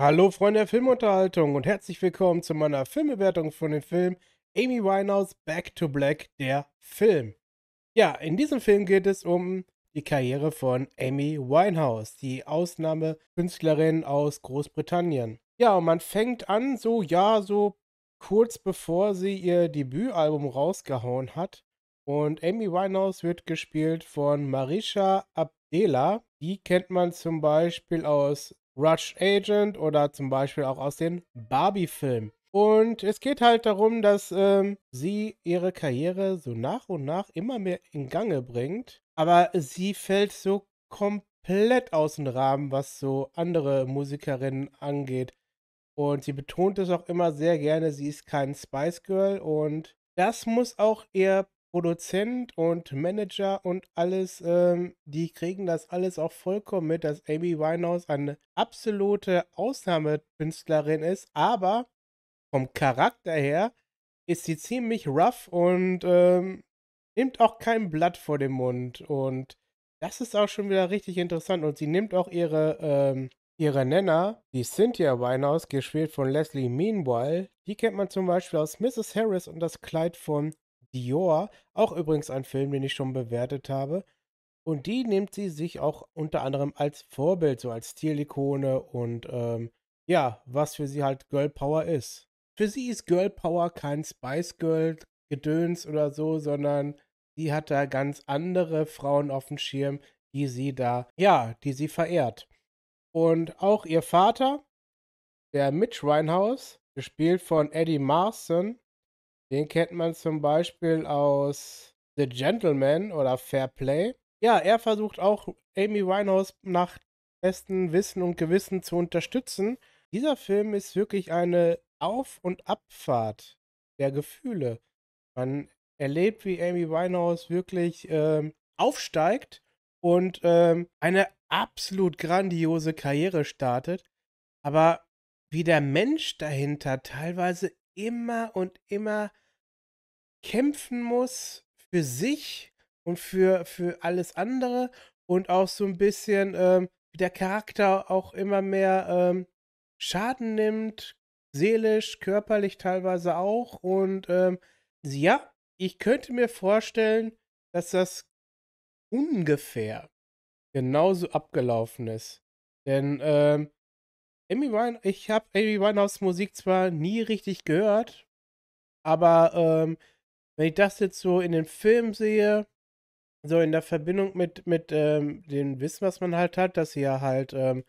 Hallo Freunde der Filmunterhaltung und herzlich willkommen zu meiner Filmbewertung von dem Film Amy Winehouse Back to Black, der Film. Ja, in diesem Film geht es um die Karriere von Amy Winehouse, die Ausnahmekünstlerin aus Großbritannien. Ja, und man fängt an, so ja, so kurz bevor sie ihr Debütalbum rausgehauen hat. Und Amy Winehouse wird gespielt von Marisha Abdela. Die kennt man zum Beispiel aus Rush Agent oder zum Beispiel auch aus den Barbie-Filmen. Und es geht halt darum, dass ähm, sie ihre Karriere so nach und nach immer mehr in Gange bringt. Aber sie fällt so komplett aus dem Rahmen, was so andere Musikerinnen angeht. Und sie betont es auch immer sehr gerne, sie ist kein Spice Girl und das muss auch ihr Produzent und Manager und alles, ähm, die kriegen das alles auch vollkommen mit, dass Amy Winehouse eine absolute Ausnahmekünstlerin ist, aber vom Charakter her ist sie ziemlich rough und ähm, nimmt auch kein Blatt vor den Mund. Und das ist auch schon wieder richtig interessant. Und sie nimmt auch ihre, ähm, ihre Nenner, die Cynthia Winehouse, gespielt von Leslie Meanwhile. Die kennt man zum Beispiel aus Mrs. Harris und das Kleid von Dior, auch übrigens ein Film, den ich schon bewertet habe. Und die nimmt sie sich auch unter anderem als Vorbild, so als Stilikone und ähm, ja, was für sie halt Girl Power ist. Für sie ist Girl Power kein Spice Girl Gedöns oder so, sondern sie hat da ganz andere Frauen auf dem Schirm, die sie da, ja, die sie verehrt. Und auch ihr Vater, der Mitch Reinhaus, gespielt von Eddie Marston, den kennt man zum Beispiel aus The Gentleman oder Fair Play. Ja, er versucht auch Amy Winehouse nach bestem Wissen und Gewissen zu unterstützen. Dieser Film ist wirklich eine Auf- und Abfahrt der Gefühle. Man erlebt, wie Amy Winehouse wirklich ähm, aufsteigt und ähm, eine absolut grandiose Karriere startet. Aber wie der Mensch dahinter teilweise immer und immer kämpfen muss für sich und für, für alles andere und auch so ein bisschen ähm, der Charakter auch immer mehr ähm, Schaden nimmt, seelisch, körperlich teilweise auch. Und ähm, ja, ich könnte mir vorstellen, dass das ungefähr genauso abgelaufen ist. Denn ähm, Amy Wine, ich habe Amy Winehouse Musik zwar nie richtig gehört, aber ähm, wenn ich das jetzt so in den Film sehe, so in der Verbindung mit, mit ähm, dem Wissen, was man halt hat, dass sie ja halt ähm,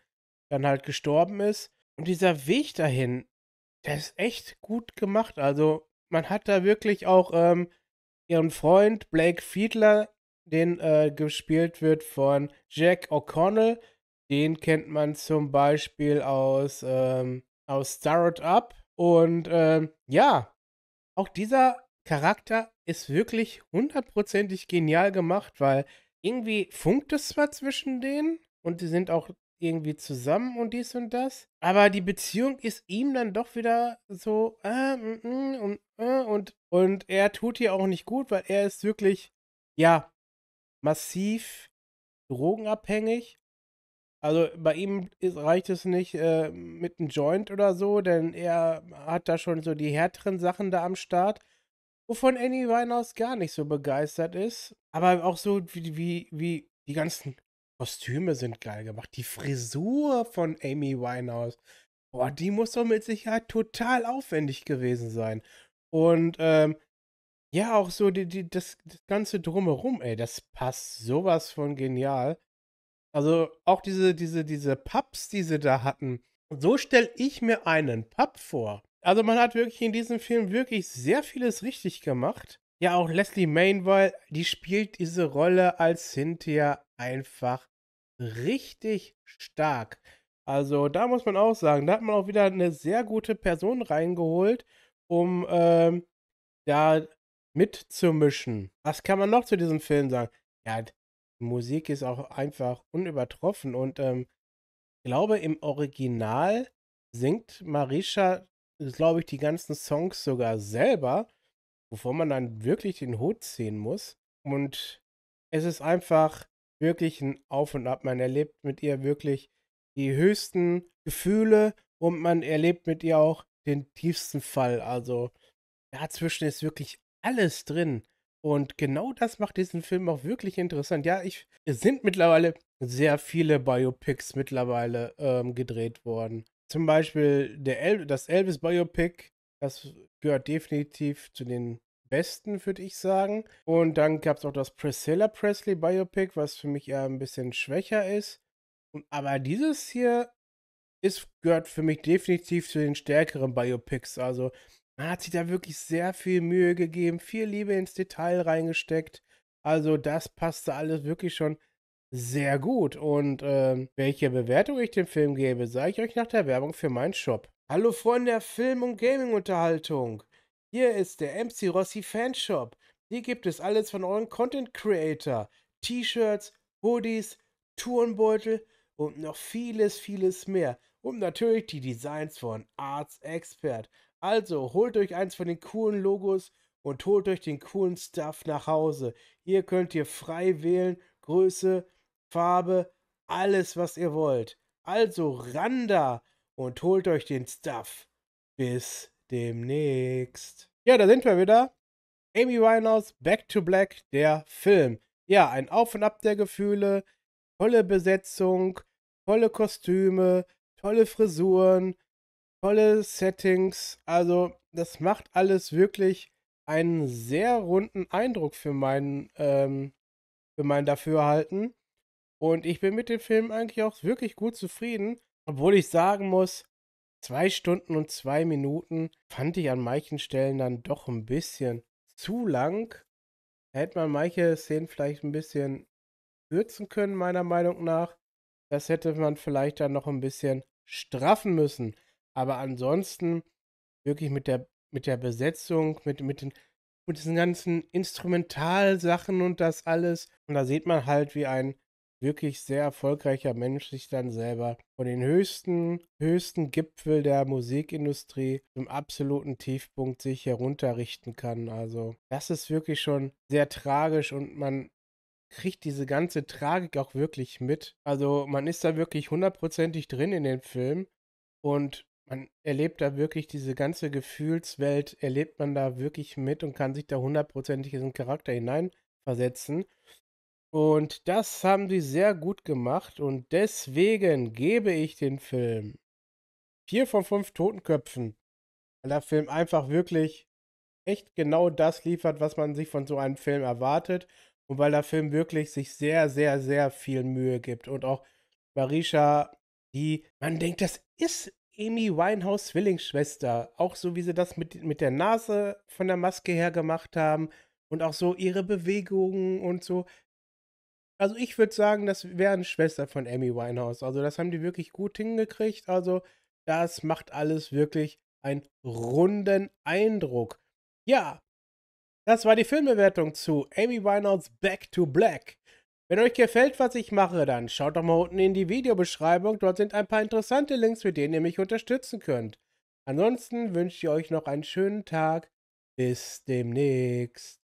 dann halt gestorben ist. Und dieser Weg dahin, der ist echt gut gemacht. Also man hat da wirklich auch ähm, ihren Freund Blake Fiedler, den äh, gespielt wird von Jack O'Connell, den kennt man zum Beispiel aus, ähm, aus Starrod Up. Und ähm, ja, auch dieser Charakter ist wirklich hundertprozentig genial gemacht, weil irgendwie funkt es zwar zwischen denen und die sind auch irgendwie zusammen und dies und das, aber die Beziehung ist ihm dann doch wieder so äh, m mm, -m mm, und, äh, und, und er tut ihr auch nicht gut, weil er ist wirklich, ja, massiv drogenabhängig also bei ihm ist, reicht es nicht äh, mit einem Joint oder so, denn er hat da schon so die härteren Sachen da am Start, wovon Annie Winehouse gar nicht so begeistert ist. Aber auch so wie, wie, wie die ganzen Kostüme sind geil gemacht. Die Frisur von Amy Winehouse, boah, die muss doch mit Sicherheit total aufwendig gewesen sein. Und ähm, ja, auch so die, die, das, das ganze drumherum, ey, das passt sowas von genial. Also auch diese, diese, diese Pubs, die sie da hatten. So stelle ich mir einen Pub vor. Also man hat wirklich in diesem Film wirklich sehr vieles richtig gemacht. Ja, auch Leslie Mainwell, die spielt diese Rolle als Cynthia einfach richtig stark. Also da muss man auch sagen, da hat man auch wieder eine sehr gute Person reingeholt, um ähm, da mitzumischen. Was kann man noch zu diesem Film sagen? Ja, Musik ist auch einfach unübertroffen und ähm, glaube, im Original singt Marisha, glaube ich, die ganzen Songs sogar selber, wovon man dann wirklich den Hut ziehen muss. Und es ist einfach wirklich ein Auf und Ab. Man erlebt mit ihr wirklich die höchsten Gefühle und man erlebt mit ihr auch den tiefsten Fall. Also dazwischen ist wirklich alles drin. Und genau das macht diesen Film auch wirklich interessant. Ja, ich, es sind mittlerweile sehr viele Biopics mittlerweile ähm, gedreht worden. Zum Beispiel der El das Elvis Biopic, das gehört definitiv zu den besten, würde ich sagen. Und dann gab es auch das Priscilla Presley Biopic, was für mich eher ein bisschen schwächer ist. Aber dieses hier ist, gehört für mich definitiv zu den stärkeren Biopics. Also man hat sich da wirklich sehr viel Mühe gegeben, viel Liebe ins Detail reingesteckt. Also das passte alles wirklich schon sehr gut. Und äh, welche Bewertung ich dem Film gebe, sage ich euch nach der Werbung für meinen Shop. Hallo Freunde der Film- und Gaming-Unterhaltung. Hier ist der MC Rossi Fanshop. Hier gibt es alles von euren Content Creator. T-Shirts, Hoodies, Turnbeutel und noch vieles, vieles mehr. Und natürlich die Designs von Arts Expert. Also holt euch eins von den coolen Logos und holt euch den coolen Stuff nach Hause. Hier könnt ihr frei wählen, Größe, Farbe, alles was ihr wollt. Also ran da und holt euch den Stuff. Bis demnächst. Ja, da sind wir wieder. Amy Winehouse, Back to Black, der Film. Ja, ein Auf und Ab der Gefühle, tolle Besetzung, tolle Kostüme, tolle Frisuren, tolle Settings. Also, das macht alles wirklich einen sehr runden Eindruck für meinen, ähm, für mein Dafürhalten. Und ich bin mit dem Film eigentlich auch wirklich gut zufrieden, obwohl ich sagen muss, zwei Stunden und zwei Minuten fand ich an manchen Stellen dann doch ein bisschen zu lang. Hätte man manche Szenen vielleicht ein bisschen kürzen können, meiner Meinung nach. Das hätte man vielleicht dann noch ein bisschen straffen müssen. Aber ansonsten wirklich mit der, mit der Besetzung, mit, mit, den, mit diesen ganzen Instrumentalsachen und das alles. Und da sieht man halt, wie ein wirklich sehr erfolgreicher Mensch sich dann selber von den höchsten, höchsten Gipfel der Musikindustrie zum absoluten Tiefpunkt sich herunterrichten kann. Also das ist wirklich schon sehr tragisch und man kriegt diese ganze Tragik auch wirklich mit. Also man ist da wirklich hundertprozentig drin in dem Film und man erlebt da wirklich diese ganze Gefühlswelt, erlebt man da wirklich mit und kann sich da hundertprozentig in den Charakter hineinversetzen. Und das haben sie sehr gut gemacht und deswegen gebe ich den Film vier von fünf Totenköpfen, weil der Film einfach wirklich echt genau das liefert, was man sich von so einem Film erwartet und weil der Film wirklich sich sehr, sehr, sehr viel Mühe gibt und auch Marisha, die, man denkt, das ist Amy Winehouse Zwillingsschwester. Auch so, wie sie das mit, mit der Nase von der Maske her gemacht haben und auch so ihre Bewegungen und so. Also ich würde sagen, das wäre eine Schwester von Amy Winehouse. Also das haben die wirklich gut hingekriegt. Also das macht alles wirklich einen runden Eindruck. Ja, das war die Filmbewertung zu Amy Winehouse Back to Black. Wenn euch gefällt, was ich mache, dann schaut doch mal unten in die Videobeschreibung. Dort sind ein paar interessante Links, mit denen ihr mich unterstützen könnt. Ansonsten wünsche ich euch noch einen schönen Tag. Bis demnächst.